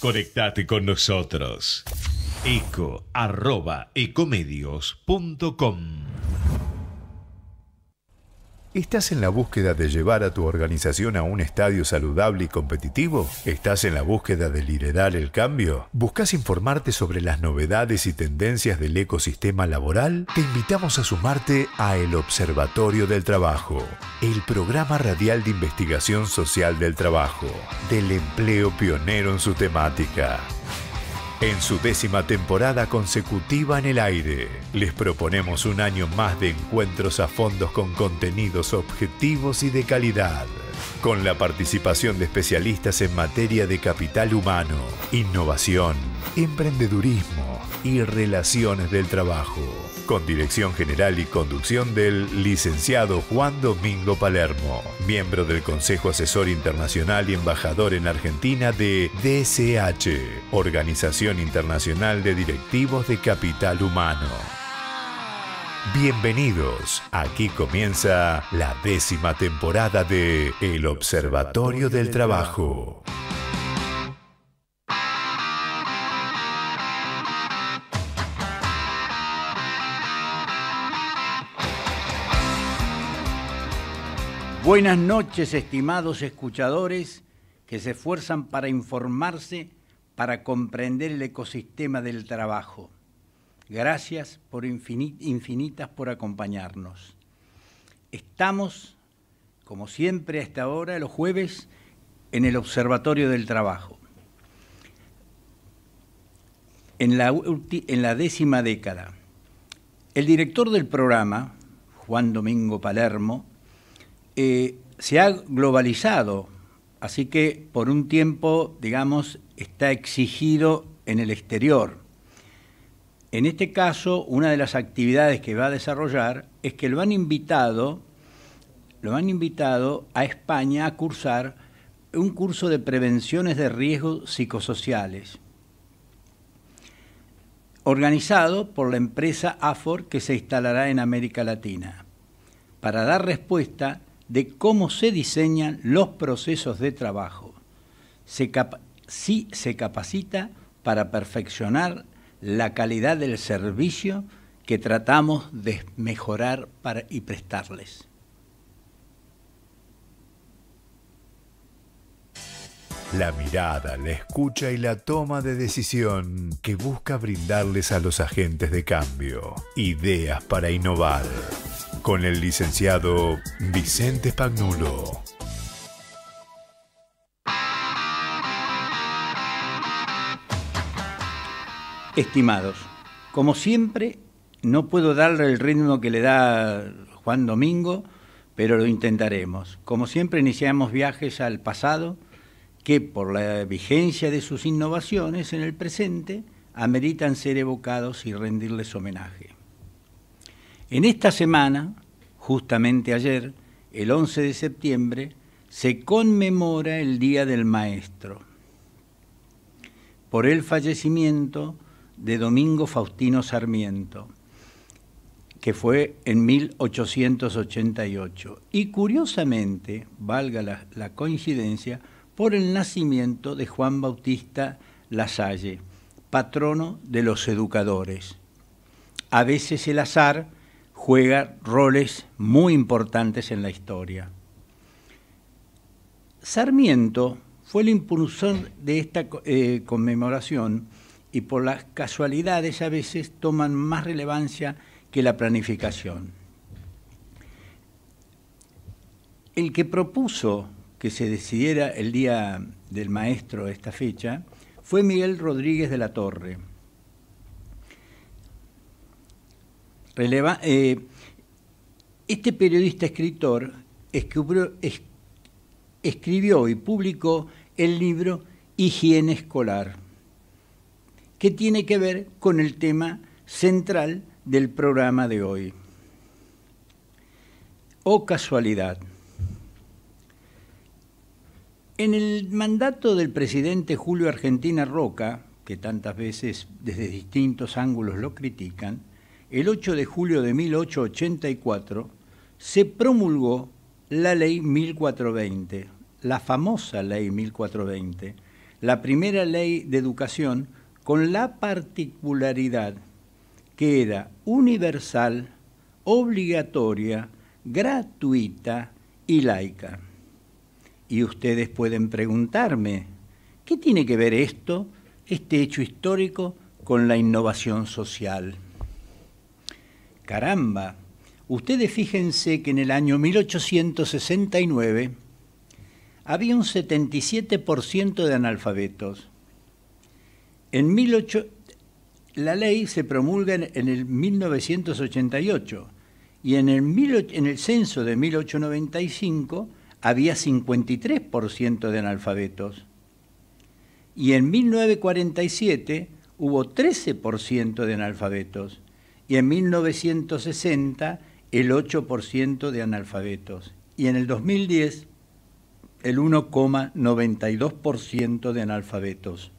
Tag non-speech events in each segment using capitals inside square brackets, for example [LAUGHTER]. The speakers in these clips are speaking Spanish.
Conectate con nosotros. Eco arroba ¿Estás en la búsqueda de llevar a tu organización a un estadio saludable y competitivo? ¿Estás en la búsqueda de liderar el cambio? ¿Buscas informarte sobre las novedades y tendencias del ecosistema laboral? Te invitamos a sumarte a El Observatorio del Trabajo, el programa radial de investigación social del trabajo, del empleo pionero en su temática. En su décima temporada consecutiva en el aire, les proponemos un año más de encuentros a fondos con contenidos objetivos y de calidad, con la participación de especialistas en materia de capital humano, innovación, emprendedurismo y relaciones del trabajo con dirección general y conducción del licenciado Juan Domingo Palermo, miembro del Consejo Asesor Internacional y embajador en Argentina de DCH, Organización Internacional de Directivos de Capital Humano. Bienvenidos, aquí comienza la décima temporada de El Observatorio del Trabajo. Buenas noches, estimados escuchadores que se esfuerzan para informarse, para comprender el ecosistema del trabajo. Gracias por infinitas por acompañarnos. Estamos, como siempre hasta ahora, los jueves en el Observatorio del Trabajo. En la, en la décima década, el director del programa, Juan Domingo Palermo, eh, se ha globalizado, así que por un tiempo, digamos, está exigido en el exterior. En este caso, una de las actividades que va a desarrollar es que lo han invitado, lo han invitado a España a cursar un curso de prevenciones de riesgos psicosociales, organizado por la empresa AFOR que se instalará en América Latina, para dar respuesta de cómo se diseñan los procesos de trabajo. sí se capacita para perfeccionar la calidad del servicio que tratamos de mejorar para y prestarles. La mirada, la escucha y la toma de decisión que busca brindarles a los agentes de cambio ideas para innovar con el licenciado Vicente Pagnulo. Estimados, como siempre, no puedo darle el ritmo que le da Juan Domingo, pero lo intentaremos. Como siempre, iniciamos viajes al pasado que, por la vigencia de sus innovaciones en el presente, ameritan ser evocados y rendirles homenaje. En esta semana, justamente ayer, el 11 de septiembre, se conmemora el Día del Maestro por el fallecimiento de Domingo Faustino Sarmiento, que fue en 1888, y curiosamente, valga la, coincidencia, por el nacimiento de Juan Bautista Lasalle, patrono de los educadores. A veces el azar juega roles muy importantes en la historia. Sarmiento fue el impulsor de esta eh, conmemoración y por las casualidades a veces toman más relevancia que la planificación. El que propuso que se decidiera el Día del Maestro esta fecha fue Miguel Rodríguez de la Torre, Eh, este periodista escritor escribió, escribió y publicó el libro Higiene Escolar, que tiene que ver con el tema central del programa de hoy. ¿O oh, casualidad. En el mandato del presidente Julio Argentina Roca, que tantas veces desde distintos ángulos lo critican, el 8 de julio de 1884 se promulgó la ley 1420, la famosa ley 1420, la primera ley de educación con la particularidad que era universal, obligatoria, gratuita y laica. Y ustedes pueden preguntarme, ¿qué tiene que ver esto, este hecho histórico, con la innovación social? Caramba, ustedes fíjense que en el año 1869 había un 77% de analfabetos. En 18, la ley se promulga en, el 1988 y en el, en el censo de 1895 había 53% de analfabetos. Y en 1947 hubo 13% de analfabetos y en 1960 el 8% de analfabetos y en el 2010 el 1,92% de analfabetos.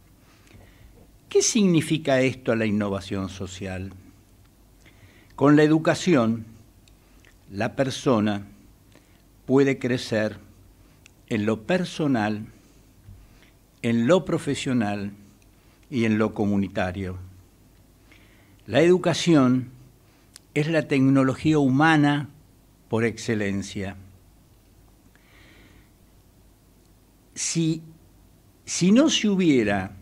¿Qué significa esto a la innovación social? Con la educación, la persona puede crecer en lo personal, en lo profesional y en lo comunitario la educación es la tecnología humana por excelencia. Si, si no se hubiera,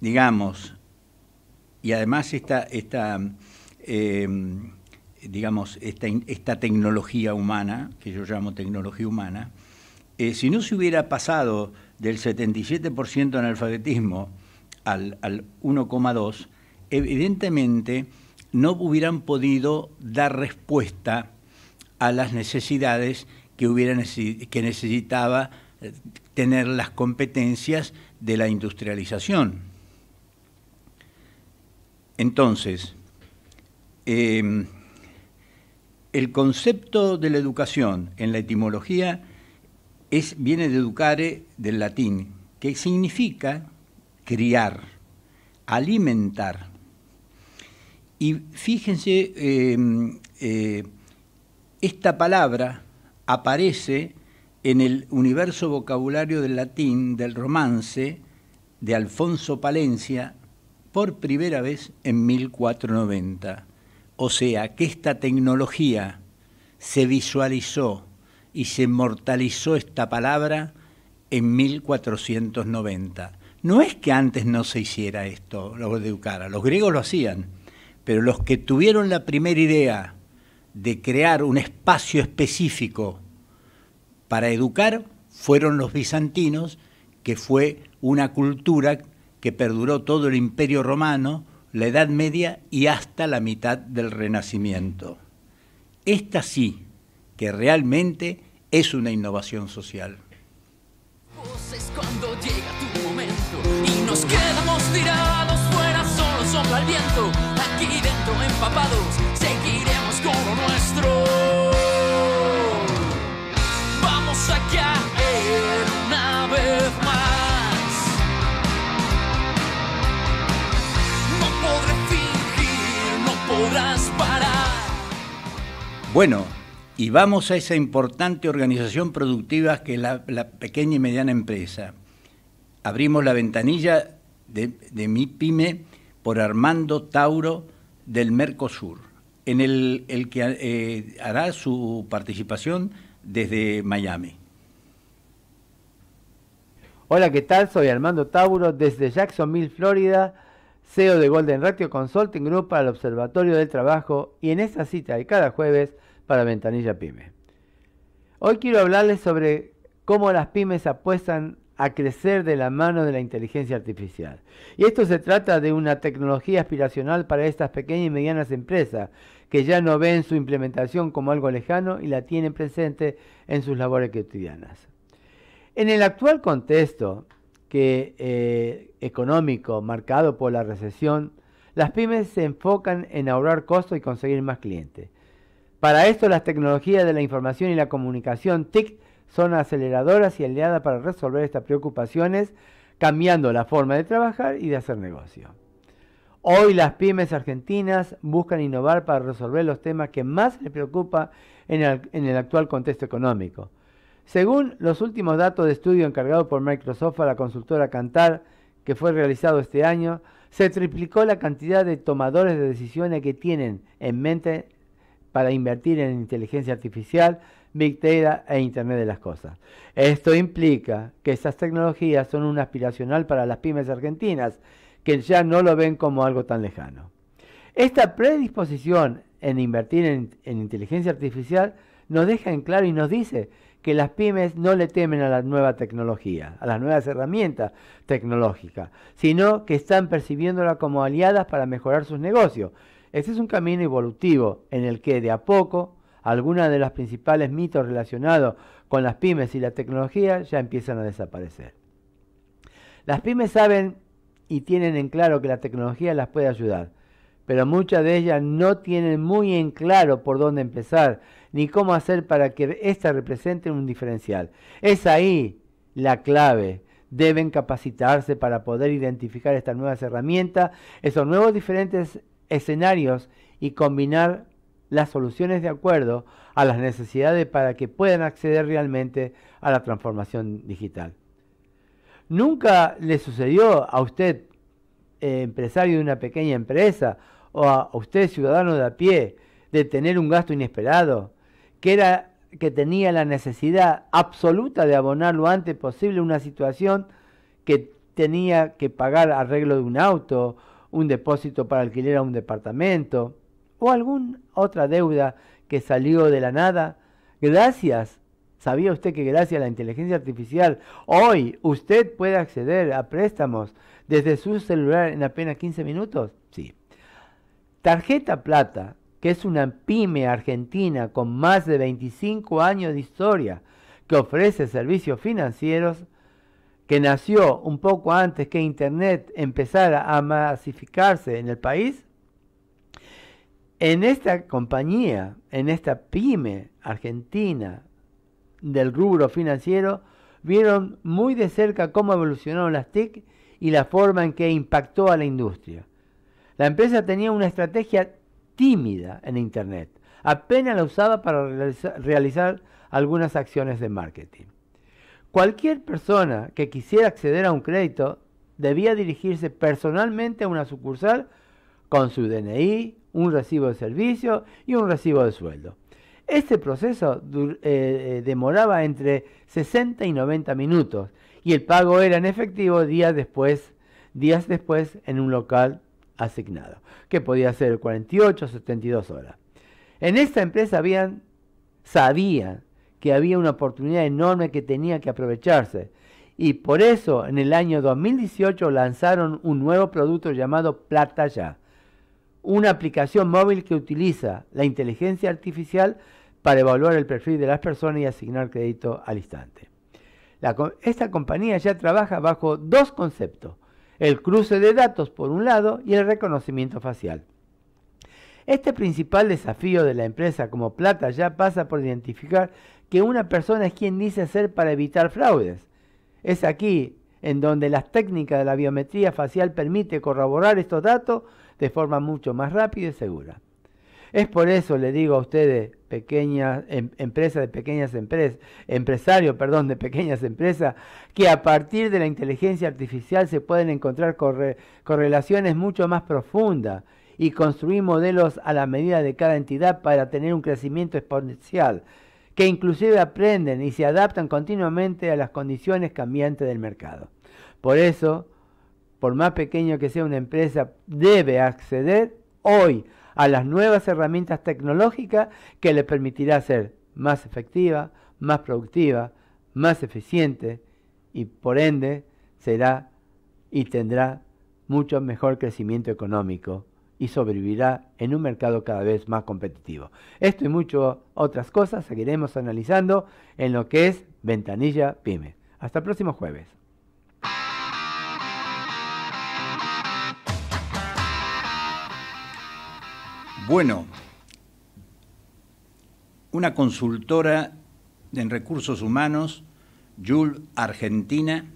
digamos, y además esta, esta em, digamos, tecnología humana, que yo llamo tecnología humana, eh, si no se hubiera pasado del 77% analfabetismo al, al 1,2%, evidentemente no hubieran podido dar respuesta a las necesidades que, necesitaba eh, tener las competencias de la industrialización. Entonces, em, el concepto de la educación en la etimología viene de educare del latín, que significa criar, alimentar, y fíjense, em, eh, esta palabra aparece en el universo vocabulario del latín, del romance, de Alfonso Palencia, por primera vez en 1490. O sea, que esta tecnología se visualizó y se mortalizó esta palabra en 1490. No es que antes no se hiciera esto, lo de los griegos lo hacían, pero los que tuvieron la primera idea de crear un espacio específico para educar fueron los bizantinos, que fue una cultura que perduró todo el imperio romano, la Edad Media y hasta la mitad del Renacimiento. Esta sí, que realmente es una innovación social. y nos quedamos fuera, solo seguiremos con nuestro. Vamos una vez más. No no podrás parar. Bueno. Y vamos a esa importante organización productiva que es la, pequeña y mediana empresa. Abrimos la ventanilla de, de mi pyme por Armando Tauro del Mercosur, en el, que eh, hará su participación desde Miami. Hola, ¿qué tal? Soy Armando Tauro desde Jacksonville, Florida, CEO de Golden Ratio Consulting Group para el Observatorio del Trabajo y en esta cita de cada jueves para Ventanilla Pyme. Hoy quiero hablarles sobre cómo las pymes apuestan a crecer de la mano de la inteligencia artificial. Y esto se trata de una tecnología aspiracional para estas pequeñas y medianas empresas que ya no ven su implementación como algo lejano y la tienen presente en sus labores cotidianas. En el actual contexto eh, económico marcado por la recesión, las pymes se enfocan en ahorrar costos y conseguir más clientes. Para esto, las tecnologías de la información y la comunicación TIC son aceleradoras y aliadas para resolver estas preocupaciones, cambiando la forma de trabajar y de hacer negocio. Hoy las pymes argentinas buscan innovar para resolver los temas que más les preocupa en el, actual contexto económico. Según los últimos datos de estudio encargado por Microsoft a la consultora Cantar, que fue realizado este año, se triplicó la cantidad de tomadores de decisiones que tienen en mente para invertir en inteligencia artificial, Big Data e Internet de las Cosas. Esto implica que estas tecnologías son un aspiracional para las pymes argentinas, que ya no lo ven como algo tan lejano. Esta predisposición en invertir en, inteligencia artificial nos deja en claro y nos dice que las pymes no le temen a la nueva tecnología, a las nuevas herramientas tecnológicas, sino que están percibiéndola como aliadas para mejorar sus negocios. Este es un camino evolutivo en el que de a poco algunas de las principales mitos relacionados con las pymes y la tecnología ya empiezan a desaparecer. Las pymes saben y tienen en claro que la tecnología las puede ayudar, pero muchas de ellas no tienen muy en claro por dónde empezar ni cómo hacer para que ésta represente un diferencial. Es ahí la clave. Deben capacitarse para poder identificar estas nuevas herramientas, esos nuevos diferentes escenarios y combinar las soluciones de acuerdo a las necesidades para que puedan acceder realmente a la transformación digital. ¿Nunca le sucedió a usted, eh, empresario de una pequeña empresa, o a, usted, ciudadano de a pie, de tener un gasto inesperado, que, era, que tenía la necesidad absoluta de abonar lo antes posible una situación que tenía que pagar arreglo de un auto, un depósito para alquiler a un departamento? o alguna otra deuda que salió de la nada, gracias, ¿sabía usted que gracias a la inteligencia artificial hoy usted puede acceder a préstamos desde su celular en apenas 15 minutos? Sí. Tarjeta Plata, que es una pyme argentina con más de 25 años de historia que ofrece servicios financieros, que nació un poco antes que Internet empezara a masificarse en el país, en esta compañía, en esta pyme argentina del rubro financiero, vieron muy de cerca cómo evolucionaron las TIC y la forma en que impactó a la industria. La empresa tenía una estrategia tímida en Internet, apenas la usaba para realizar algunas acciones de marketing. Cualquier persona que quisiera acceder a un crédito debía dirigirse personalmente a una sucursal con su DNI, un recibo de servicio y un recibo de sueldo. Este proceso eh, eh, demoraba entre 60 y 90 minutos y el pago era en efectivo días después, días después en un local asignado, que podía ser 48 o 72 horas. En esta empresa sabían que había una oportunidad enorme que tenía que aprovecharse y por eso en el año 2018 lanzaron un nuevo producto llamado Plata Ya una aplicación móvil que utiliza la inteligencia artificial para evaluar el perfil de las personas y asignar crédito al instante. esta compañía ya trabaja bajo dos conceptos, el cruce de datos por un lado y el reconocimiento facial. Este principal desafío de la empresa como plata ya pasa por identificar que una persona es quien dice ser para evitar fraudes. Es aquí en donde las técnicas de la biometría facial permite corroborar estos datos de forma mucho más rápida y segura. Es por eso, le digo a ustedes, pequeñas em, empresas de pequeñas empresas, empresarios, perdón, de pequeñas empresas, que a partir de la inteligencia artificial se pueden encontrar correlaciones mucho más profundas y construir modelos a la medida de cada entidad para tener un crecimiento exponencial, que inclusive aprenden y se adaptan continuamente a las condiciones cambiantes del mercado. Por eso, por más pequeño que sea una empresa, debe acceder hoy a las nuevas herramientas tecnológicas que le permitirá ser más efectiva, más productiva, más eficiente y por ende será y tendrá mucho mejor crecimiento económico y sobrevivirá en un mercado cada vez más competitivo. Esto y muchas otras cosas seguiremos analizando en lo que es Ventanilla Pyme. Hasta el próximo jueves. Bueno, una consultora en recursos humanos, Yul Argentina,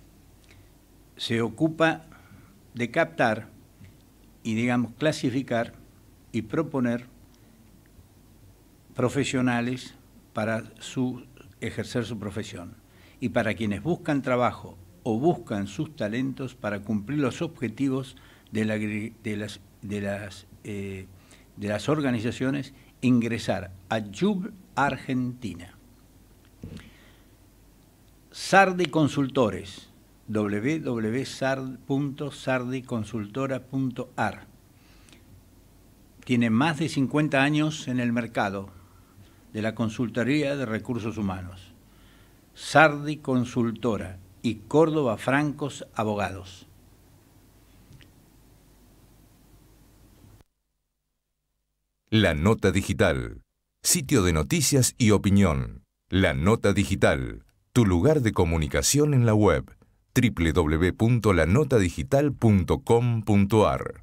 se ocupa de captar y, digamos, clasificar y proponer profesionales para su, ejercer su profesión y para quienes buscan trabajo o buscan sus talentos para cumplir los objetivos de, las, eh, de las organizaciones ingresar a YUB Argentina. Sardi Consultores, www.sardiconsultora.ar. Tiene más de 50 años en el mercado de la consultoría de recursos humanos. Sardi Consultora y Córdoba Francos Abogados. La Nota Digital. Sitio de noticias y opinión. La Nota Digital. Tu lugar de comunicación en la web. www.lanotadigital.com.ar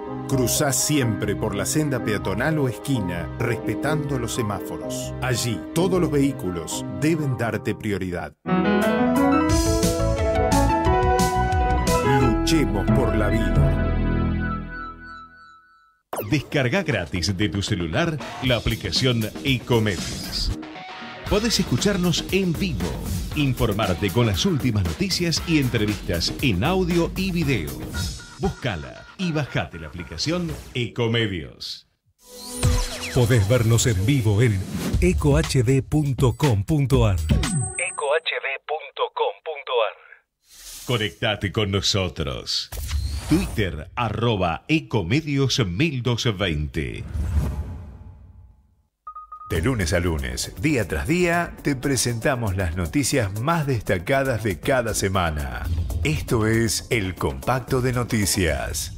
Cruzá siempre por la senda peatonal o esquina, respetando los semáforos. Allí, todos los vehículos deben darte prioridad. Luchemos por la vida. Descarga gratis de tu celular la aplicación Ecomedios. Podés escucharnos en vivo, informarte con las últimas noticias y entrevistas en audio y video. Búscala y bajate la aplicación Ecomedios. Podés vernos en vivo en ecohd.com.ar. ecohd.com.ar. Conectate con nosotros. Twitter arroba Ecomedios 1220. De lunes a lunes, día tras día, te presentamos las noticias más destacadas de cada semana. Esto es El Compacto de Noticias.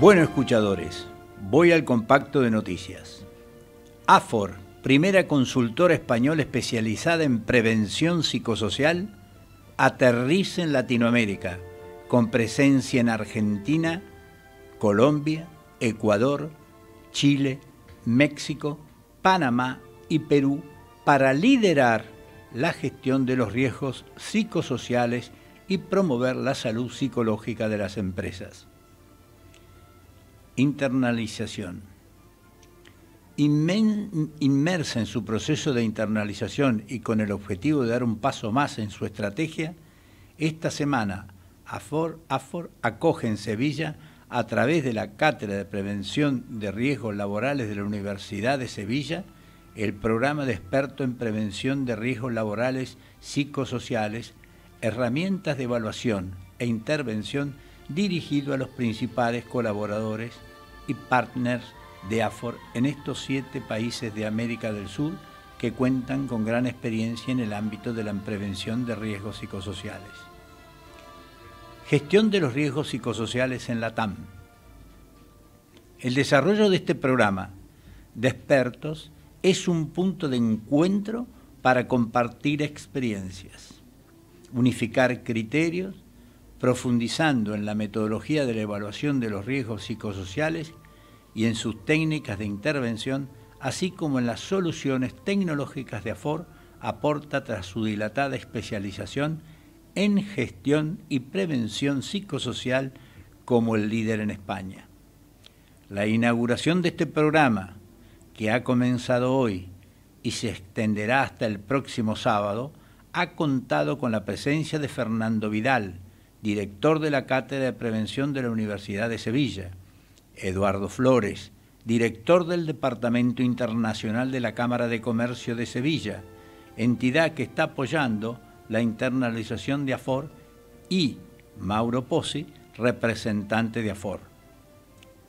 Bueno, escuchadores, voy al compacto de noticias. AFOR, primera consultora española especializada en prevención psicosocial, aterriza en Latinoamérica, con presencia en Argentina, Colombia, Ecuador, Chile, México, Panamá y Perú, para liderar la gestión de los riesgos psicosociales y promover la salud psicológica de las empresas internalización. inmersa en su proceso de internalización y con el objetivo de dar un paso más en su estrategia, esta semana AFOR, AFOR acoge en Sevilla a través de la Cátedra de Prevención de Riesgos Laborales de la Universidad de Sevilla, el programa de experto en prevención de riesgos laborales psicosociales, herramientas de evaluación e intervención dirigido a los principales colaboradores y partners de AFOR en estos siete países de América del Sur que cuentan con gran experiencia en el ámbito de la prevención de riesgos psicosociales. Gestión de los riesgos psicosociales en la TAM. El desarrollo de este programa de expertos es un punto de encuentro para compartir experiencias, unificar criterios, profundizando en la metodología de la evaluación de los riesgos psicosociales y en sus técnicas de intervención, así como en las soluciones tecnológicas de AFOR, aporta tras su dilatada especialización en gestión y prevención psicosocial como el líder en España. La inauguración de este programa, que ha comenzado hoy y se extenderá hasta el próximo sábado, ha contado con la presencia de Fernando Vidal, director de la Cátedra de Prevención de la Universidad de Sevilla, Eduardo Flores, director del Departamento Internacional de la Cámara de Comercio de Sevilla, entidad que está apoyando la internalización de AFOR, y Mauro Pozzi, representante de AFOR.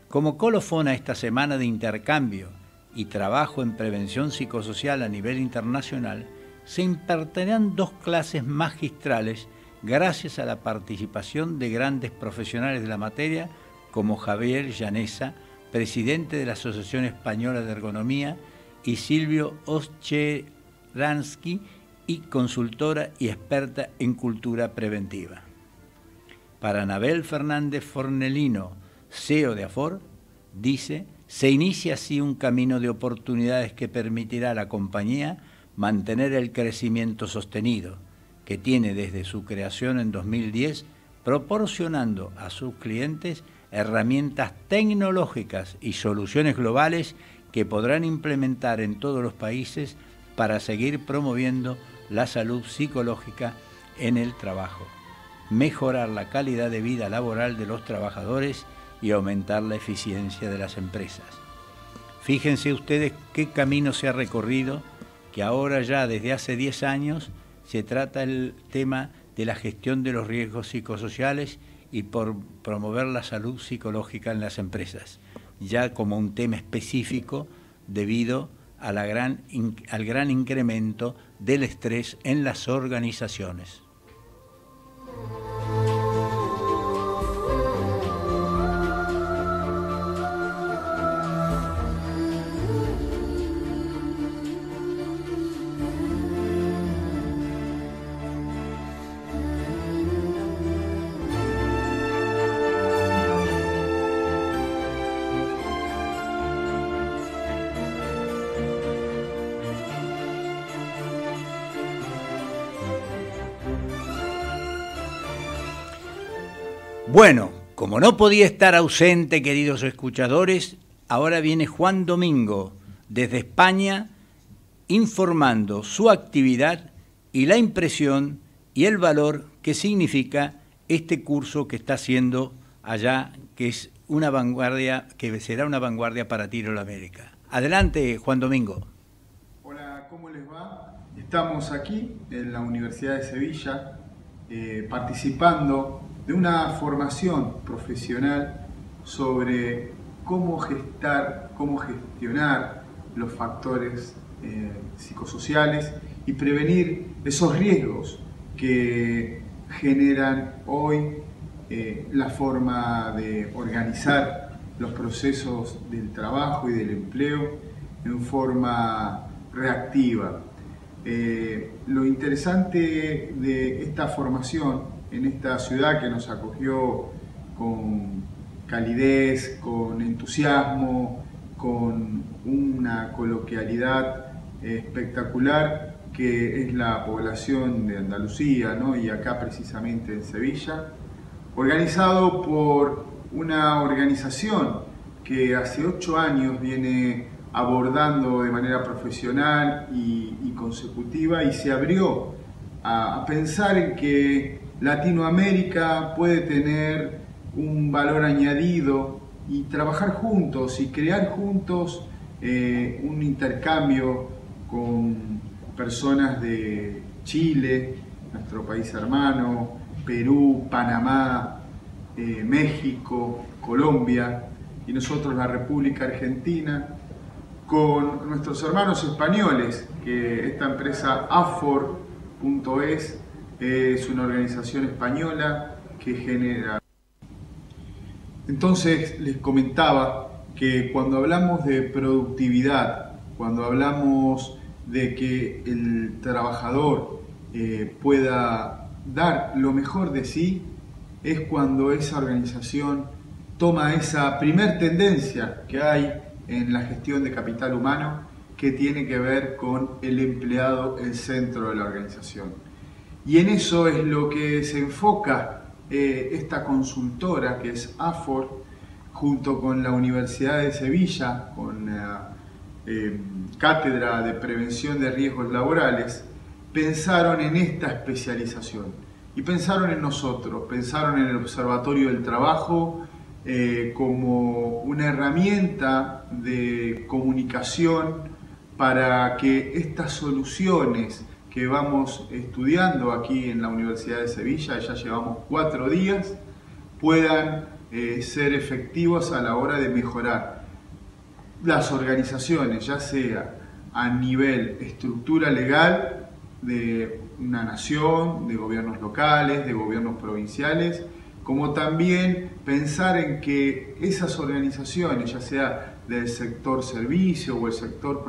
Como colofón a esta semana de intercambio y trabajo en prevención psicosocial a nivel internacional, se impartirán dos clases magistrales gracias a la participación de grandes profesionales de la materia como Javier Llanesa, presidente de la Asociación Española de Ergonomía, y Silvio Oscheransky, y consultora y experta en cultura preventiva. Para Anabel Fernández Fornelino, CEO de AFOR, dice, se inicia así un camino de oportunidades que permitirá a la compañía mantener el crecimiento sostenido que tiene desde su creación en 2010, proporcionando a sus clientes herramientas tecnológicas y soluciones globales que podrán implementar en todos los países para seguir promoviendo la salud psicológica en el trabajo, mejorar la calidad de vida laboral de los trabajadores y aumentar la eficiencia de las empresas. Fíjense ustedes qué camino se ha recorrido, que ahora ya desde hace 10 años se trata el tema de la gestión de los riesgos psicosociales y por promover la salud psicológica en las empresas, ya como un tema específico debido gran, al gran incremento del estrés en las organizaciones. Como no podía estar ausente, queridos escuchadores, ahora viene Juan Domingo desde España informando su actividad y la impresión y el valor que significa este curso que está haciendo allá, que es una vanguardia, que será una vanguardia para Tiro América. Adelante, Juan Domingo. Hola, ¿cómo les va? Estamos aquí en la Universidad de Sevilla eh, participando de una formación profesional sobre cómo gestar, cómo gestionar los factores eh, psicosociales y prevenir esos riesgos que generan hoy eh, la forma de organizar los procesos del trabajo y del empleo en forma reactiva. Eh, lo interesante de esta formación en esta ciudad que nos acogió con calidez, con entusiasmo, con una coloquialidad espectacular que es la población de Andalucía ¿no? y acá precisamente en Sevilla, organizado por una organización que hace ocho años viene abordando de manera profesional y, consecutiva y se abrió a, a pensar en que Latinoamérica puede tener un valor añadido y trabajar juntos y crear juntos eh, un intercambio con personas de Chile, nuestro país hermano, Perú, Panamá, eh, México, Colombia y nosotros la República Argentina, con nuestros hermanos españoles, que esta empresa afor.es es una organización española que genera... Entonces les comentaba que cuando hablamos de productividad, cuando hablamos de que el trabajador eh, pueda dar lo mejor de sí, es cuando esa organización toma esa primer tendencia que hay en la gestión de capital humano que tiene que ver con el empleado, en centro de la organización. Y en eso es lo que se enfoca eh, esta consultora que es AFOR, junto con la Universidad de Sevilla, con la eh, Cátedra de Prevención de Riesgos Laborales, pensaron en esta especialización. Y pensaron en nosotros, pensaron en el Observatorio del Trabajo eh, como una herramienta de comunicación para que estas soluciones que vamos estudiando aquí en la Universidad de Sevilla, ya llevamos cuatro días, puedan eh, ser efectivos a la hora de mejorar las organizaciones, ya sea a nivel estructura legal de una nación, de gobiernos locales, de gobiernos provinciales, como también pensar en que esas organizaciones, ya sea del sector servicio o el sector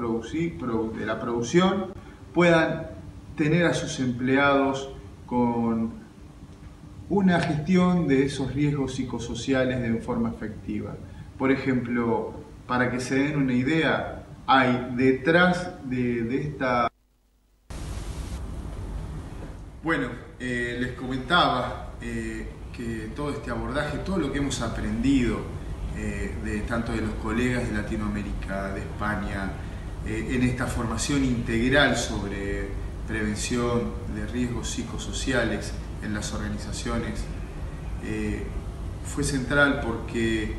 de la producción, puedan tener a sus empleados con una gestión de esos riesgos psicosociales de forma efectiva. Por ejemplo, para que se den una idea, hay detrás de, esta... Bueno, eh, les comentaba eh, que todo este abordaje, todo lo que hemos aprendido, eh, de, tanto de los colegas de Latinoamérica, de España, en esta formación integral sobre prevención de riesgos psicosociales en las organizaciones eh, fue central porque eh,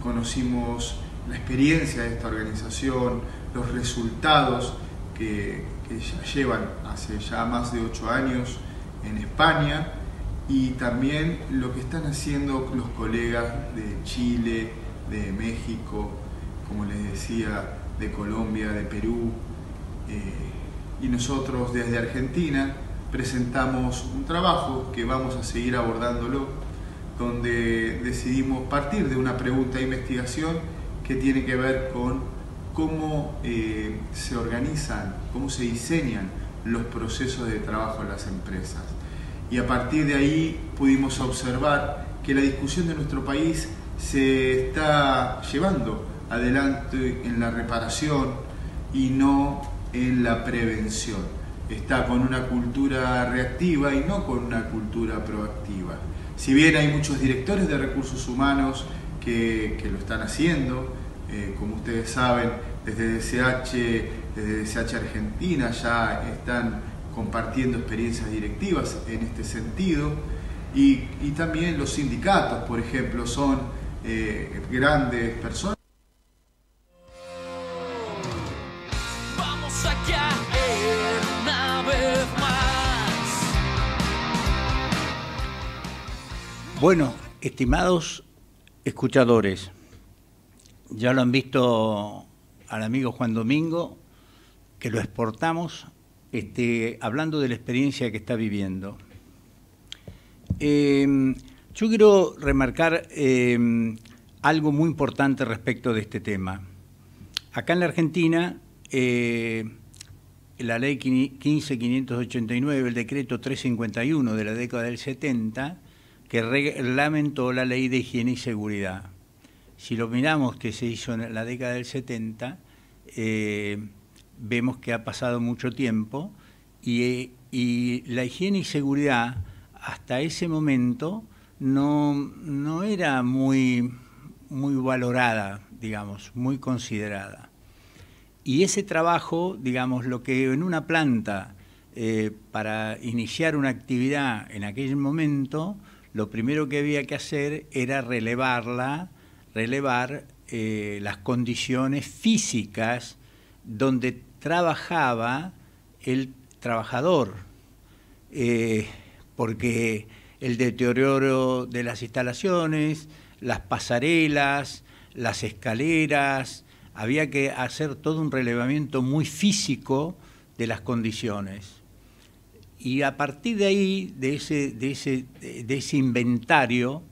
conocimos la experiencia de esta organización, los resultados que, llevan hace ya más de ocho años en España y también lo que están haciendo los colegas de Chile, de México, como les decía, de Colombia, de Perú. Eh, y nosotros desde Argentina presentamos un trabajo que vamos a seguir abordándolo, donde decidimos partir de una pregunta de investigación que tiene que ver con cómo eh, se organizan, cómo se diseñan los procesos de trabajo en las empresas. Y a partir de ahí pudimos observar que la discusión de nuestro país se está llevando adelante en la reparación y no en la prevención. Está con una cultura reactiva y no con una cultura proactiva. Si bien hay muchos directores de recursos humanos que, lo están haciendo, eh, como ustedes saben, desde DSH, desde Argentina ya están compartiendo experiencias directivas en este sentido y, también los sindicatos, por ejemplo, son eh, grandes personas. Bueno, estimados escuchadores, ya lo han visto al amigo Juan Domingo, que lo exportamos, este, hablando de la experiencia que está viviendo. Em, yo quiero remarcar em, algo muy importante respecto de este tema. Acá en la Argentina, eh, la ley 15.589, el decreto 351 de la década del 70, que reglamentó la ley de higiene y seguridad. Si lo miramos que se hizo en la década del 70, eh, vemos que ha pasado mucho tiempo y, la higiene y seguridad hasta ese momento no, era muy, muy valorada, digamos, muy considerada. Y ese trabajo, digamos, lo que en una planta eh, para iniciar una actividad en aquel momento lo primero que había que hacer era relevarla, relevar eh, las condiciones físicas donde trabajaba el trabajador, eh, porque el deterioro de las instalaciones, las pasarelas, las escaleras, había que hacer todo un relevamiento muy físico de las condiciones. Y a partir de ahí, de ese, de ese, inventario,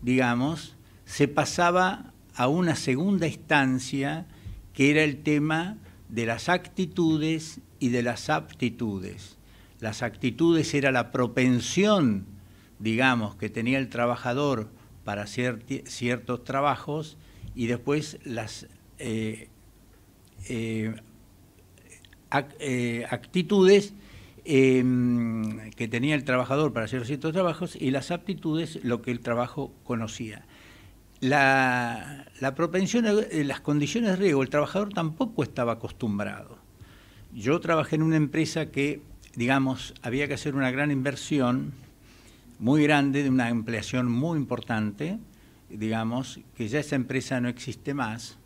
digamos, se pasaba a una segunda instancia que era el tema de las actitudes y de las aptitudes. Las actitudes era la propensión, digamos, que tenía el trabajador para hacer ciertos trabajos y después las eh, eh, eh, actitudes Em, que tenía el trabajador para hacer ciertos trabajos y las aptitudes, lo que el trabajo conocía. La, la propensión, eh, las condiciones de riesgo, el trabajador tampoco estaba acostumbrado. Yo trabajé en una empresa que, digamos, había que hacer una gran inversión, muy grande, de una ampliación muy importante, digamos, que ya esa empresa no existe más,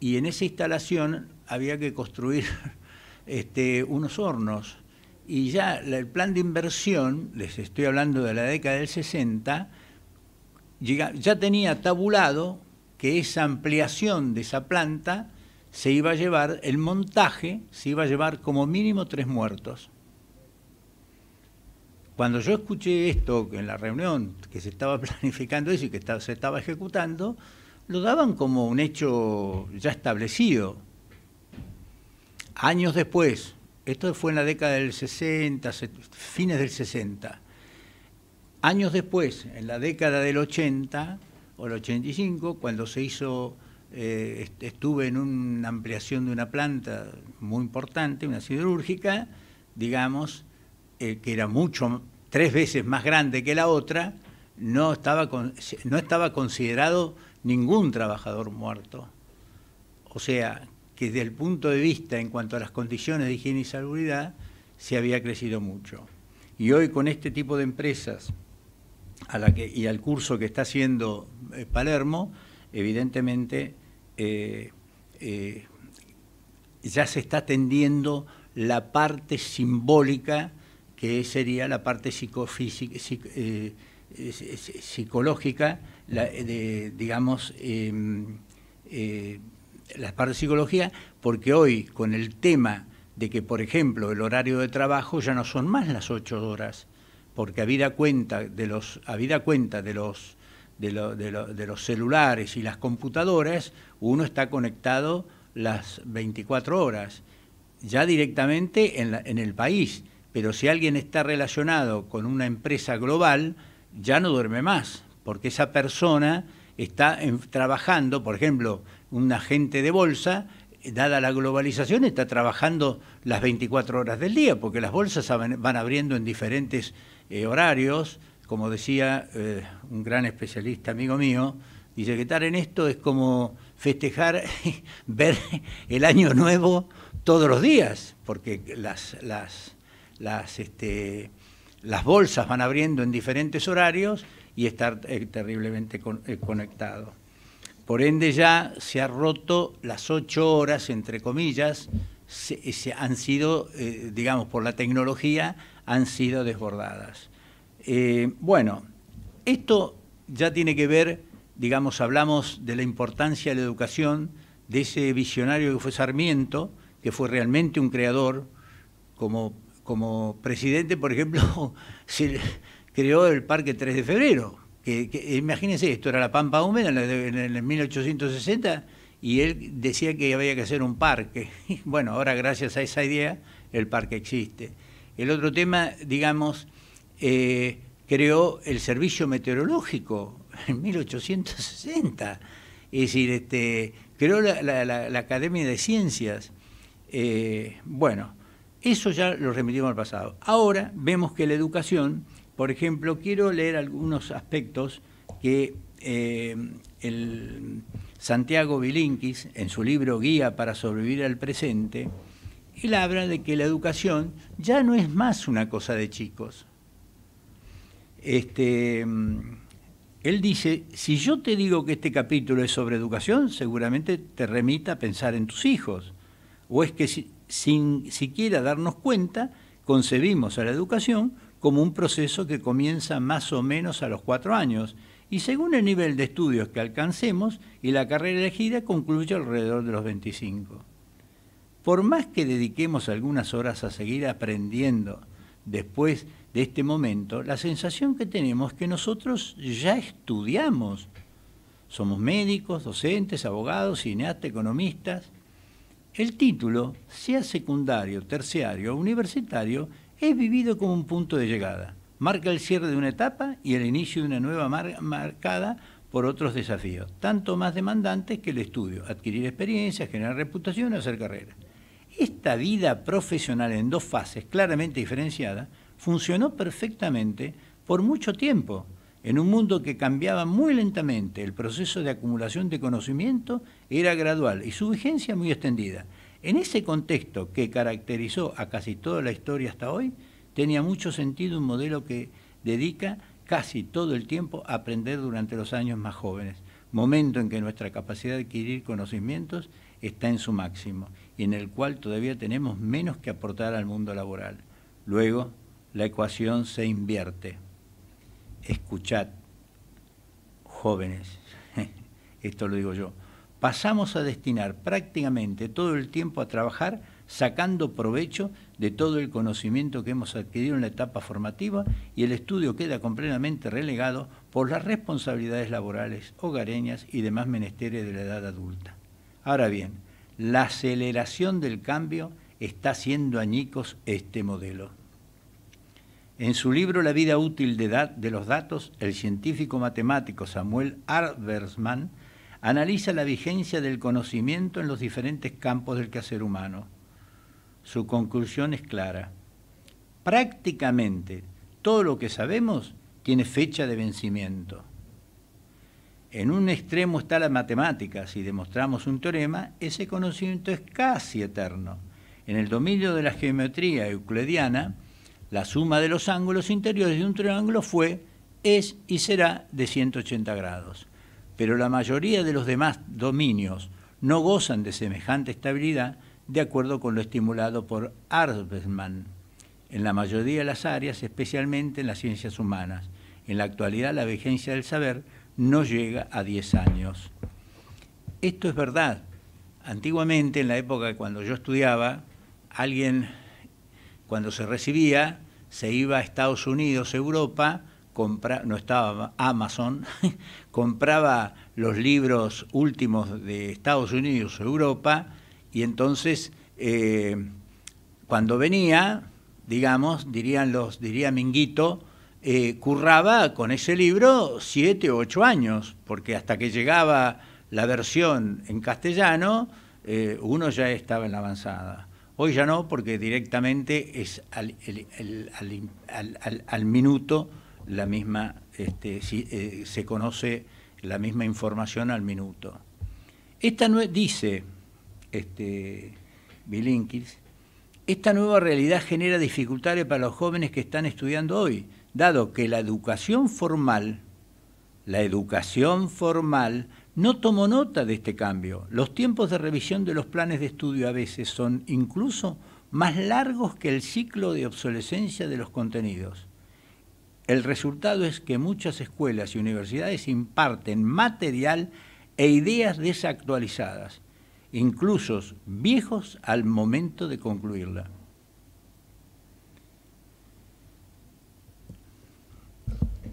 y en esa instalación había que construir [LAUGHS] este, unos hornos y ya el plan de inversión, les estoy hablando de la década del 60, ya tenía tabulado que esa ampliación de esa planta se iba a llevar, el montaje se iba a llevar como mínimo tres muertos. Cuando yo escuché esto en la reunión que se estaba [LAUGHS] planificando eso y que se estaba ejecutando, lo daban como un hecho ya establecido. Años después, esto fue en la década del 60, fines del 60. Años después, en la década del 80 o el 85, cuando se hizo, eh, estuve en una ampliación de una planta muy importante, una siderúrgica, digamos, eh, que era mucho, tres veces más grande que la otra, no estaba, no estaba considerado ningún trabajador muerto. O sea, que desde el punto de vista en cuanto a las condiciones de higiene y salubridad se había crecido mucho. Y hoy con este tipo de empresas a la que, y al curso que está haciendo eh, Palermo, evidentemente eh, eh, ya se está atendiendo la parte simbólica que sería la parte psicofísica, psicológica, digamos, em, las par de psicología, porque hoy con el tema de que, por ejemplo, el horario de trabajo ya no son más las ocho horas, porque habida cuenta de los, cuenta de los, de, de, los celulares y las computadoras, uno está conectado las 24 horas, ya directamente en, en el país. Pero si alguien está relacionado con una empresa global, ya no duerme más, porque esa persona está trabajando, por ejemplo, un agente de bolsa, eh, dada la globalización, está trabajando las 24 horas del día, porque las bolsas van abriendo en diferentes eh, horarios. Como decía eh, un gran especialista amigo mío, dice que estar en esto es como festejar, [LAUGHS] ver el año nuevo todos los días, porque las, las, las, este, las bolsas van abriendo en diferentes horarios y estar terriblemente conectado. Por ende ya se ha roto las ocho horas, entre comillas, se, han sido, eh, digamos, por la tecnología, han sido desbordadas. Eh, bueno, esto ya tiene que ver, digamos, hablamos de la importancia de la educación, de ese visionario que fue Sarmiento, que fue realmente un creador, como, como presidente, por ejemplo, [LAUGHS] se creó el Parque 3 de Febrero, imagínense, esto era la Pampa Húmeda en 1860 y él decía que había que hacer un parque. [LAUGHS] bueno, ahora gracias a esa idea el parque existe. El otro tema, digamos, eh, creó el servicio meteorológico [LAUGHS] en 1860. Es decir, este, creó la, Academia de Ciencias. Eh, bueno, eso ya lo remitimos al pasado. Ahora vemos que la educación por ejemplo, quiero leer algunos aspectos que eh, el Santiago Vilinkis, en su libro Guía para sobrevivir al presente, él habla de que la educación ya no es más una cosa de chicos. Este, mm, él dice, si yo te digo que este capítulo es sobre educación, seguramente te remita a pensar en tus hijos. O es que sin siquiera darnos cuenta, concebimos a la educación como un proceso que comienza más o menos a los cuatro años y según el nivel de estudios que alcancemos y la carrera elegida concluye alrededor de los 25. Por más que dediquemos algunas horas a seguir aprendiendo después de este momento, la sensación que tenemos es que nosotros ya estudiamos. Somos médicos, docentes, abogados, cineastas, economistas. El título, sea secundario, terciario o universitario, es vivido como un punto de llegada. Marca el cierre de una etapa y el inicio de una nueva marcada por otros desafíos, tanto más demandantes que el estudio, adquirir experiencia, generar reputación hacer carrera. Esta vida profesional en dos fases claramente diferenciadas funcionó perfectamente por mucho tiempo, en un mundo que cambiaba muy lentamente, el proceso de acumulación de conocimiento era gradual y su vigencia muy extendida. En ese contexto que caracterizó a casi toda la historia hasta hoy, tenía mucho sentido un modelo que dedica casi todo el tiempo a aprender durante los años más jóvenes, momento en que nuestra capacidad de adquirir conocimientos está en su máximo y en el cual todavía tenemos menos que aportar al mundo laboral. Luego, la ecuación se invierte. Escuchad, jóvenes, [LAUGHS] esto lo digo yo, pasamos a destinar prácticamente todo el tiempo a trabajar sacando provecho de todo el conocimiento que hemos adquirido en la etapa formativa y el estudio queda completamente relegado por las responsabilidades laborales, hogareñas y demás menesteres de la edad adulta. Ahora bien, la aceleración del cambio está haciendo añicos este modelo. En su libro La vida útil de, los datos, el científico matemático Samuel Arbersman analiza la vigencia del conocimiento en los diferentes campos del quehacer humano. Su conclusión es clara. Prácticamente todo lo que sabemos tiene fecha de vencimiento. En un extremo está la matemática. Si demostramos un teorema, ese conocimiento es casi eterno. En el dominio de la geometría euclidiana, la suma de los ángulos interiores de un triángulo fue, es y será de 180 grados pero la mayoría de los demás dominios no gozan de semejante estabilidad de acuerdo con lo estimulado por Arbesman en la mayoría de las áreas, especialmente en las ciencias humanas. En la actualidad la vigencia del saber no llega a 10 años. Esto es verdad. Antiguamente, en la época cuando yo estudiaba, alguien cuando se recibía se iba a Estados Unidos, Europa, no estaba Amazon, [LAUGHS] compraba los libros últimos de Estados Unidos, Europa, y entonces eh, cuando venía, digamos, dirían los, diría Minguito, eh, curraba con ese libro siete o ocho años, porque hasta que llegaba la versión en castellano, eh, uno ya estaba en la avanzada. Hoy ya no, porque directamente es al, al minuto la misma, este, eh, se conoce la misma información al minuto. Esta dice este, Bilinkis, esta nueva realidad genera dificultades para los jóvenes que están estudiando hoy, dado que la educación formal, la educación formal no tomó nota de este cambio. Los tiempos de revisión de los planes de estudio a veces son incluso más largos que el ciclo de obsolescencia de los contenidos. El resultado es que muchas escuelas y universidades imparten material e ideas desactualizadas, incluso viejos al momento de concluirla.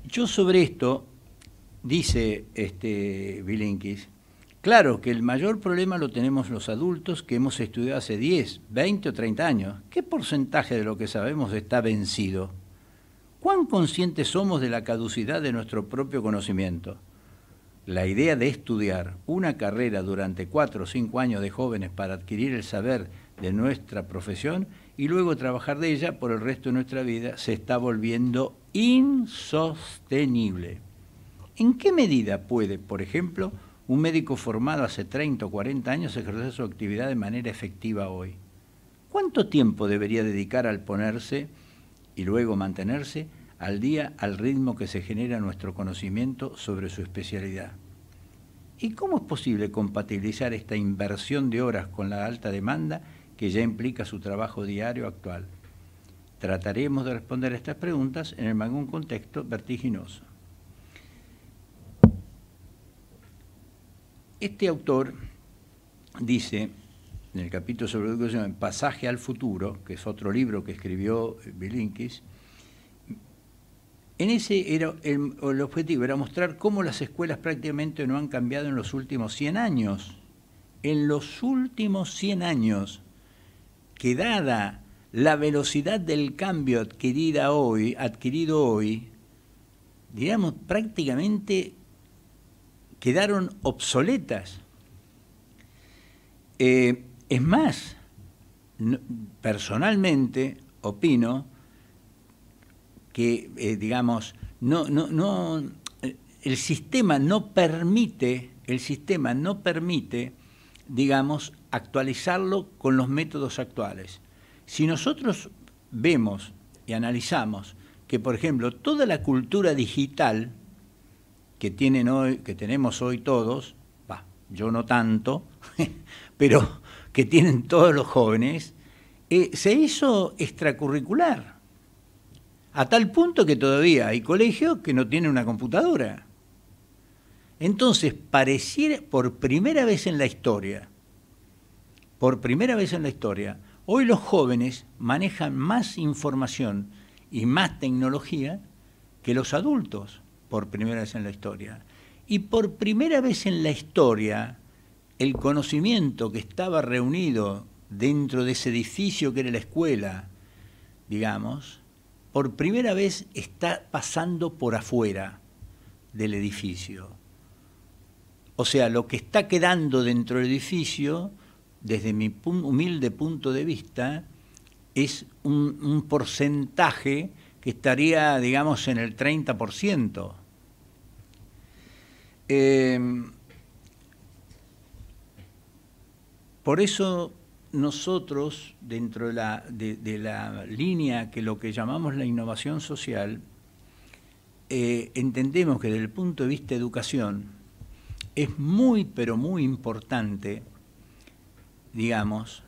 Yo sobre esto, dice este Bilinkis, claro que el mayor problema lo tenemos los adultos que hemos estudiado hace 10, 20 o 30 años. ¿Qué porcentaje de lo que sabemos está vencido? ¿Cuán conscientes somos de la caducidad de nuestro propio conocimiento? La idea de estudiar una carrera durante cuatro o cinco años de jóvenes para adquirir el saber de nuestra profesión y luego trabajar de ella por el resto de nuestra vida se está volviendo insostenible. ¿En qué medida puede, por ejemplo, un médico formado hace 30 o 40 años ejercer su actividad de manera efectiva hoy? ¿Cuánto tiempo debería dedicar al ponerse y luego mantenerse al día al ritmo que se genera nuestro conocimiento sobre su especialidad. ¿Y cómo es posible compatibilizar esta inversión de horas con la alta demanda que ya implica su trabajo diario actual? Trataremos de responder a estas preguntas en el un contexto vertiginoso. Este autor dice en el capítulo sobre educación, en Pasaje al Futuro, que es otro libro que escribió eh, Bilinkis, en ese era el, objetivo era mostrar cómo las escuelas prácticamente no han cambiado en los últimos 100 años. En los últimos 100 años, que dada la velocidad del cambio adquirida hoy, adquirido hoy, digamos, prácticamente quedaron obsoletas. Eh, es más, personalmente opino que, eh, digamos, no, no, el sistema no permite, el sistema no permite, digamos, actualizarlo con los métodos actuales. Si nosotros vemos y analizamos que, por ejemplo, toda la cultura digital que, tienen hoy, que tenemos hoy todos, yo no tanto, [LAUGHS] pero que tienen todos los jóvenes, eh, se hizo extracurricular, a tal punto que todavía hay colegios que no tienen una computadora. Entonces, pareciera por primera vez en la historia, por primera vez en la historia, hoy los jóvenes manejan más información y más tecnología que los adultos, por primera vez en la historia. Y por primera vez en la historia, el conocimiento que estaba reunido dentro de ese edificio que era la escuela, digamos, por primera vez está pasando por afuera del edificio. O sea, lo que está quedando dentro del edificio, desde mi humilde punto de vista, es un, porcentaje que estaría, digamos, en el 30%. Eh, em, Por eso nosotros, dentro de la, línea que lo que llamamos la innovación social, eh, entendemos que desde el punto de vista de educación es muy, pero muy importante, digamos,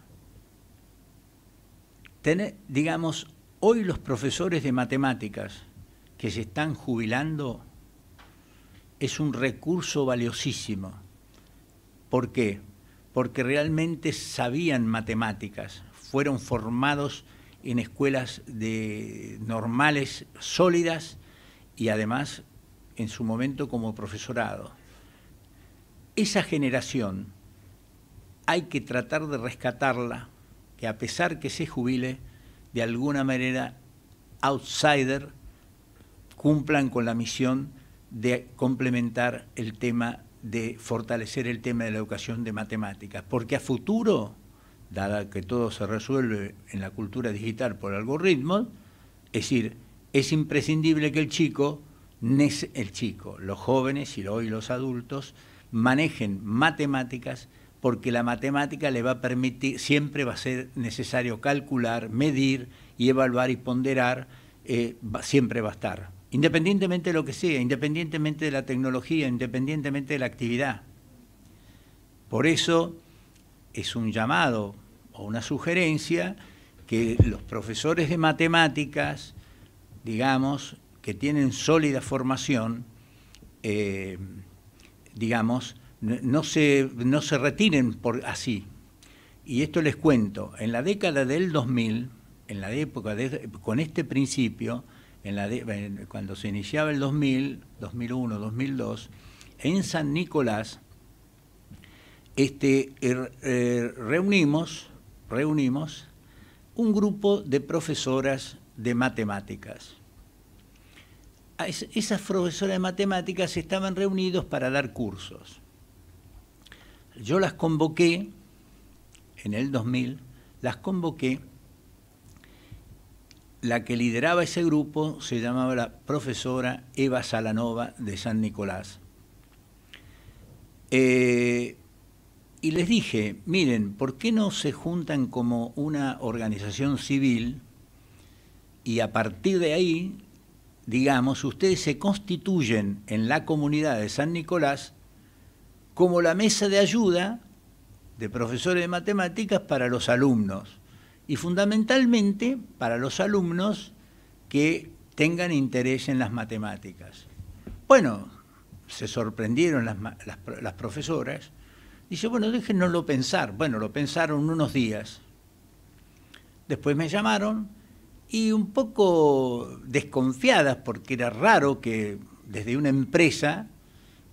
tener, digamos, hoy los profesores de matemáticas que se están jubilando es un recurso valiosísimo. ¿Por qué? porque realmente sabían matemáticas, fueron formados en escuelas de normales sólidas y además en su momento como profesorado. Esa generación hay que tratar de rescatarla, que a pesar que se jubile, de alguna manera outsider cumplan con la misión de complementar el tema de fortalecer el tema de la educación de matemáticas, porque a futuro, dada que todo se resuelve en la cultura digital por algoritmos, es decir, es imprescindible que el chico, el chico, los jóvenes y hoy los adultos, manejen matemáticas porque la matemática le va a permitir, siempre va a ser necesario calcular, medir y evaluar y ponderar, eh, siempre va a estar independientemente de lo que sea, independientemente de la tecnología, independientemente de la actividad. Por eso es un llamado o una sugerencia que los profesores de matemáticas, digamos, que tienen sólida formación, eh, digamos, no se, no se retiren por así. Y esto les cuento, en la década del 2000, en la época con este principio, cuando se iniciaba el 2000, 2001, 2002, en San Nicolás, este, er, er, reunimos, reunimos un grupo de profesoras de matemáticas. esas profesoras de matemáticas estaban reunidos para dar cursos. Yo las convoqué en el 2000, las convoqué la que lideraba ese grupo se llamaba la profesora Eva Salanova de San Nicolás. Eh, y les dije, miren, ¿por qué no se juntan como una organización civil y a partir de ahí, digamos, ustedes se constituyen en la comunidad de San Nicolás como la mesa de ayuda de profesores de matemáticas para los alumnos? y fundamentalmente para los alumnos que tengan interés en las matemáticas. Bueno, se sorprendieron las, las, profesoras. Dice, bueno, déjenoslo pensar. Bueno, lo pensaron unos días. Después me llamaron y un poco desconfiadas porque era raro que desde una empresa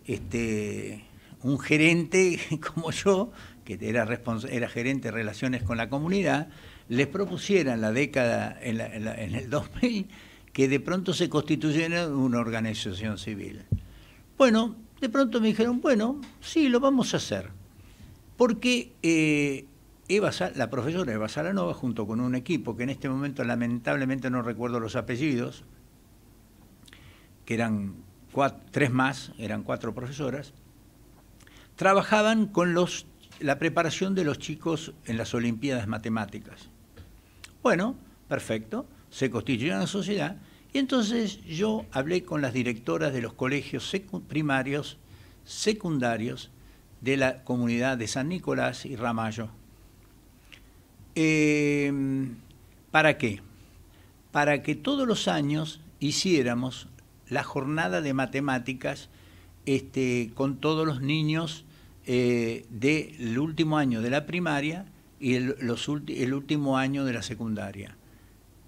este, un gerente [LAUGHS] como yo, que era, era gerente de relaciones con la comunidad, les propusiera en la década, en, el 2000, que de pronto se constituyera una organización civil. Bueno, de pronto me dijeron, bueno, sí, lo vamos a hacer. Porque eh, la profesora Eva Salanova, junto con un equipo que en este momento lamentablemente no recuerdo los apellidos, que eran tres más, eran cuatro profesoras, trabajaban con los, la preparación de los chicos en las Olimpiadas Matemáticas. Bueno, perfecto, se constituyó una sociedad y entonces yo hablé con las directoras de los colegios primarios, secundarios de la comunidad de San Nicolás y Ramallo. Em, ¿Para qué? Para que todos los años hiciéramos la jornada de matemáticas este, con todos los niños eh, del último año de la primaria y el, último año de la secundaria,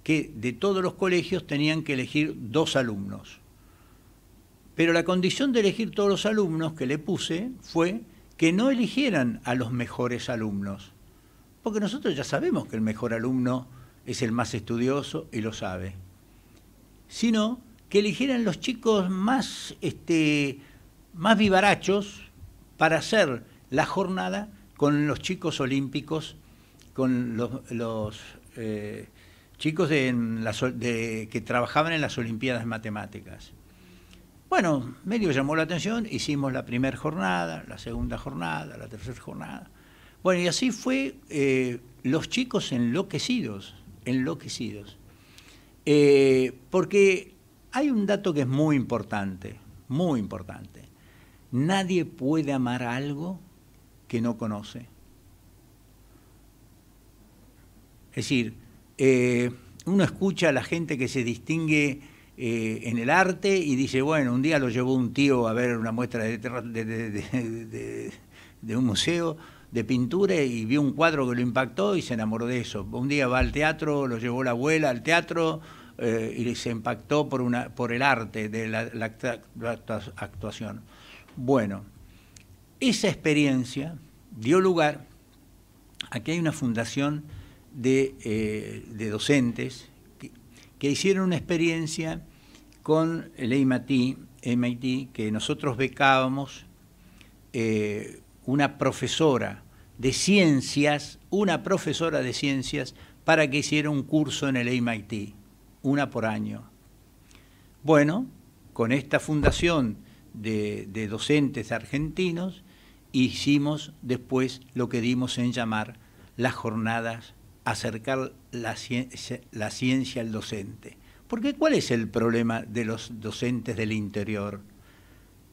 que de todos los colegios tenían que elegir dos alumnos. Pero la condición de elegir todos los alumnos que le puse fue que no eligieran a los mejores alumnos, porque nosotros ya sabemos que el mejor alumno es el más estudioso y lo sabe, sino que eligieran los chicos más, este, más vivarachos para hacer la jornada con los chicos olímpicos con los, eh, chicos que trabajaban en las Olimpiadas Matemáticas. Bueno, medio llamó la atención, hicimos la primera jornada, la segunda jornada, la tercera jornada. Bueno, y así fue eh, los chicos enloquecidos, enloquecidos. Eh, porque hay un dato que es muy importante, muy importante. Nadie puede amar algo que no conoce. Es decir, eh, uno escucha a la gente que se distingue eh, en el arte y dice, bueno, un día lo llevó un tío a ver una muestra de, un museo de pintura y vio un cuadro que lo impactó y se enamoró de eso. Un día va al teatro, lo llevó la abuela al teatro eh, y se impactó por, una, por el arte de la actuación. Bueno, esa experiencia dio lugar a que hay una fundación eh, de, docentes que, hicieron una experiencia con el MIT, que nosotros becábamos eh, una profesora de ciencias, una profesora de ciencias, para que hiciera un curso en el MIT, una por año. Bueno, con esta fundación de docentes argentinos, hicimos después lo que dimos en llamar las jornadas acercar la ciencia, la ciencia al docente. Porque ¿cuál es el problema de los docentes del interior?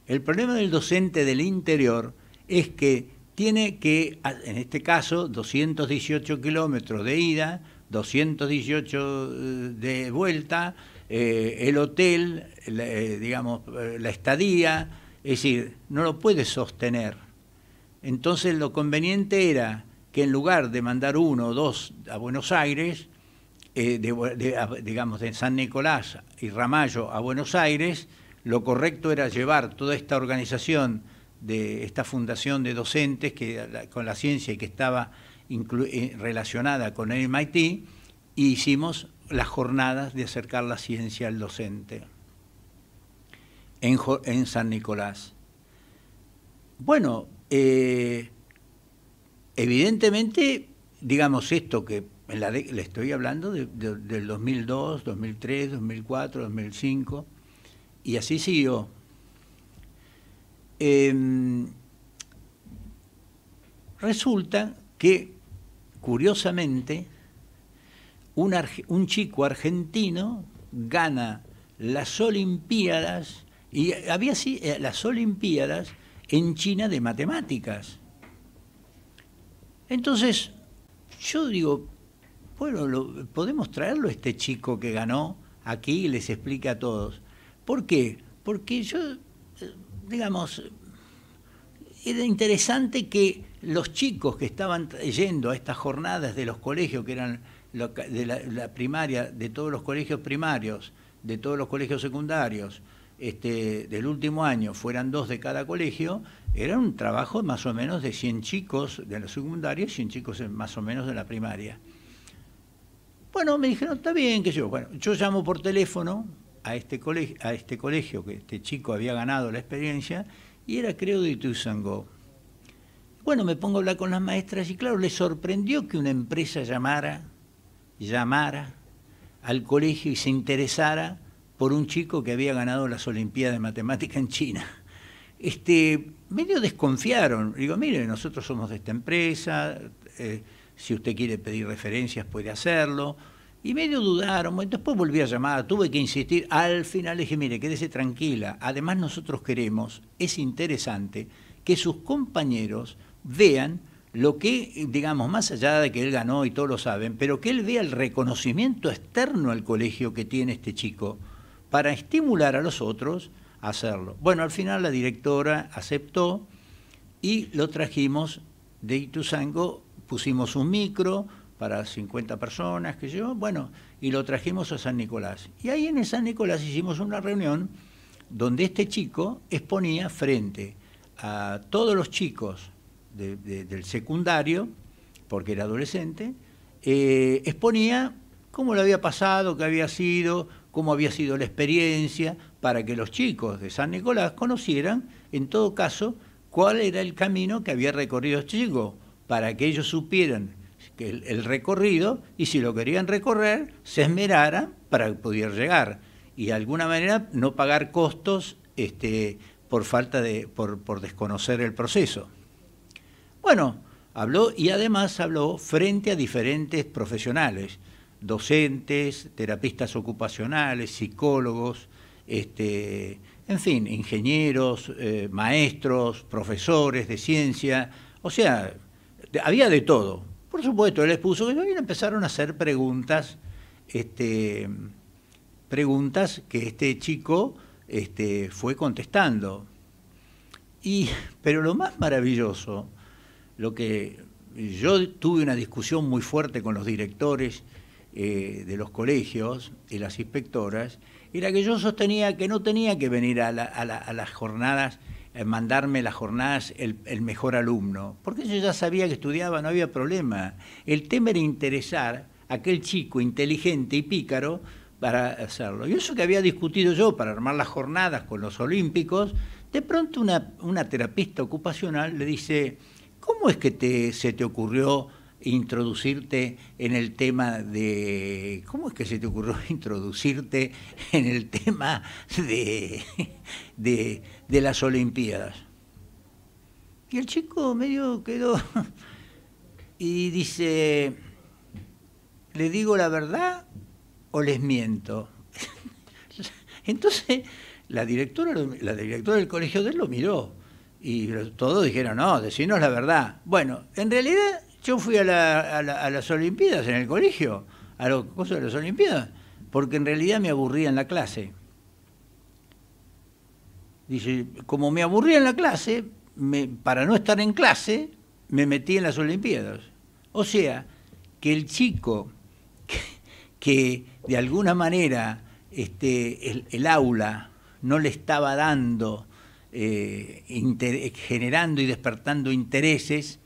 El problema del docente del interior es que tiene que, en este caso, 218 kilómetros de ida, 218 eh, de vuelta, eh, el hotel, eh, digamos, la estadía, es decir, no lo puede sostener. Entonces lo conveniente era que en lugar de mandar uno o dos a Buenos Aires, eh, digamos, de San Nicolás y Ramallo a Buenos Aires, lo correcto era llevar toda esta organización de esta fundación de docentes que, con la ciencia y que estaba eh, relacionada con el MIT, e hicimos las jornadas de acercar la ciencia al docente en, San Nicolás. Bueno, eh, Evidentemente, digamos esto que le estoy hablando del 2002, 2003, 2004, 2005, y así siguió. Em, resulta que, curiosamente, un, un chico argentino gana las Olimpiadas, y había eh, las Olimpiadas en China de matemáticas. Entonces, yo digo, bueno, podemos traerlo este chico que ganó aquí y les explica a todos. ¿Por qué? Porque yo, eh, digamos, era interesante que los chicos que estaban yendo a estas jornadas de los colegios, que eran de la primaria, de todos los colegios primarios, de todos los colegios secundarios, este, del último año fueran dos de cada colegio, era un trabajo más o menos de 100 chicos de la secundaria y 100 chicos más o menos de la primaria. Bueno, me dijeron, está bien, que yo. Bueno, yo llamo por teléfono a este, colegio, a este colegio que este chico había ganado la experiencia y era creo de Tuzango. Bueno, me pongo a hablar con las maestras y claro, les sorprendió que una empresa llamara, llamara al colegio y se interesara por un chico que había ganado las Olimpiadas de Matemática en China. Este, medio desconfiaron. Digo, mire, nosotros somos de esta empresa, eh, si usted quiere pedir referencias puede hacerlo. Y medio dudaron, después volví a llamar, tuve que insistir, al final dije, mire, quédese tranquila, además nosotros queremos, es interesante, que sus compañeros vean lo que, digamos, más allá de que él ganó y todos lo saben, pero que él vea el reconocimiento externo al colegio que tiene este chico, para estimular a los otros a hacerlo. Bueno, al final la directora aceptó y lo trajimos de Ituzango, pusimos un micro para 50 personas, que yo, bueno, y lo trajimos a San Nicolás. Y ahí en San Nicolás hicimos una reunión donde este chico exponía frente a todos los chicos del secundario, porque era adolescente, eh, exponía cómo le había pasado, qué había sido, cómo había sido la experiencia, para que los chicos de San Nicolás conocieran, en todo caso, cuál era el camino que había recorrido este chico, para que ellos supieran que el, recorrido y si lo querían recorrer, se esmeraran para poder llegar y de alguna manera no pagar costos este, por falta de, por desconocer el proceso. Bueno, habló y además habló frente a diferentes profesionales docentes, terapistas ocupacionales, psicólogos, este, en fin, ingenieros, eh, maestros, profesores de ciencia, o sea, había de todo. Por supuesto, él expuso que también empezaron a hacer preguntas, este, preguntas que este chico este, fue contestando. Y, pero lo más maravilloso, lo que yo tuve una discusión muy fuerte con los directores eh, de los colegios y las inspectoras, era que yo sostenía que no tenía que venir a, las jornadas, eh, mandarme las jornadas el, mejor alumno, porque yo ya sabía que estudiaba, no había problema. El tema era interesar a aquel chico inteligente y pícaro para hacerlo. Y eso que había discutido yo para armar las jornadas con los olímpicos, de pronto una, una terapista ocupacional le dice, ¿cómo es que te, se te ocurrió introducirte en el tema de... ¿Cómo es que se te ocurrió [LAUGHS] introducirte en el tema de, de, las Olimpiadas? Y el chico medio quedó [LAUGHS] y dice, ¿le digo la verdad o les miento? [LAUGHS] Entonces la directora, la directora del colegio de él lo miró y todos dijeron, no, decinos la verdad. Bueno, en realidad yo fui a, las Olimpiadas en el colegio, a los cosas de las Olimpiadas, porque en realidad me aburría en la clase. Dice, como me aburría en la clase, para no estar en clase, me metí en las Olimpiadas. O sea, que el chico que, de alguna manera este, el, aula no le estaba dando, eh, generando y despertando intereses,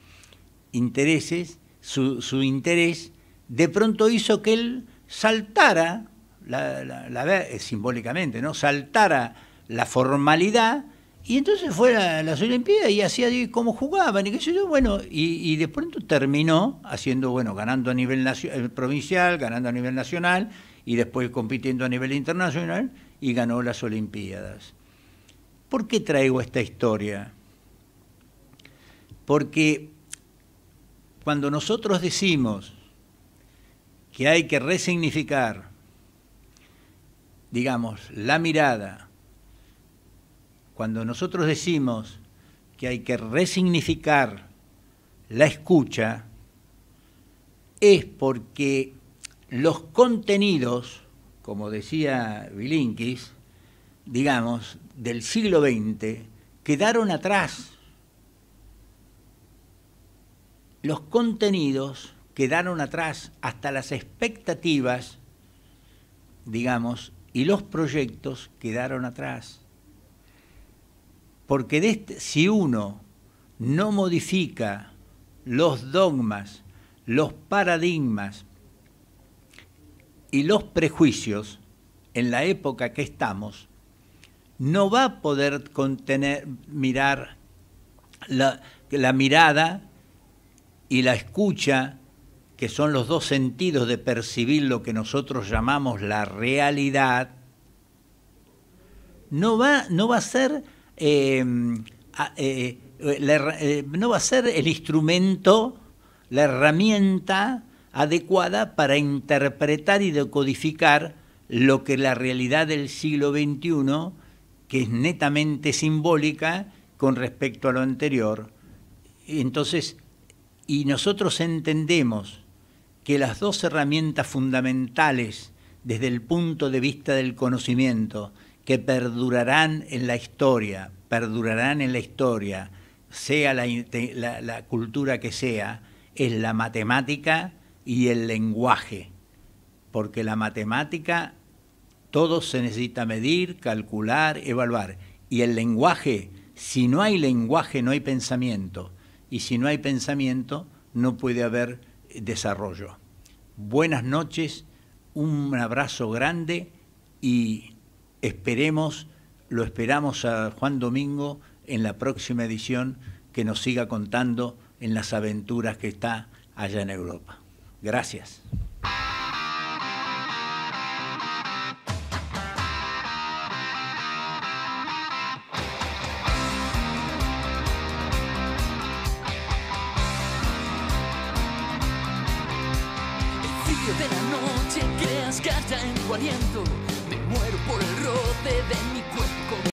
intereses, su, interés, de pronto hizo que él saltara, la, eh, simbólicamente, ¿no? saltara la formalidad y entonces fue a las Olimpiadas y hacía como jugaban y qué yo, bueno, y, de pronto terminó haciendo, bueno, ganando a nivel eh, provincial, ganando a nivel nacional y después compitiendo a nivel internacional y ganó las Olimpiadas. ¿Por qué traigo esta historia? Porque cuando nosotros decimos que hay que resignificar, digamos, la mirada, cuando nosotros decimos que hay que resignificar la escucha, es porque los contenidos, como decía Bilinkis, digamos, del siglo XX, quedaron atrás. los contenidos quedaron atrás, hasta las expectativas, digamos, y los proyectos quedaron atrás. Porque este, si uno no modifica los dogmas, los paradigmas y los prejuicios en la época que estamos, no va a poder contener, mirar la, la mirada y la escucha, que son los dos sentidos de percibir lo que nosotros llamamos la realidad, no va, no va a ser em, eh, eh, eh, no va a ser el instrumento, la herramienta adecuada para interpretar y decodificar lo que la realidad del siglo XXI, que es netamente simbólica con respecto a lo anterior. Entonces, y nosotros entendemos que las dos herramientas fundamentales desde el punto de vista del conocimiento que perdurarán en la historia, perdurarán en la historia, sea la, cultura que sea, es la matemática y el lenguaje, porque la matemática todo se necesita medir, calcular, evaluar, y el lenguaje, si no hay lenguaje no hay pensamiento, y si no hay pensamiento, no puede haber eh, desarrollo. Buenas noches, un abrazo grande y esperemos, lo esperamos a Juan Domingo en la próxima edición que nos siga contando en las aventuras que está allá en Europa. Gracias.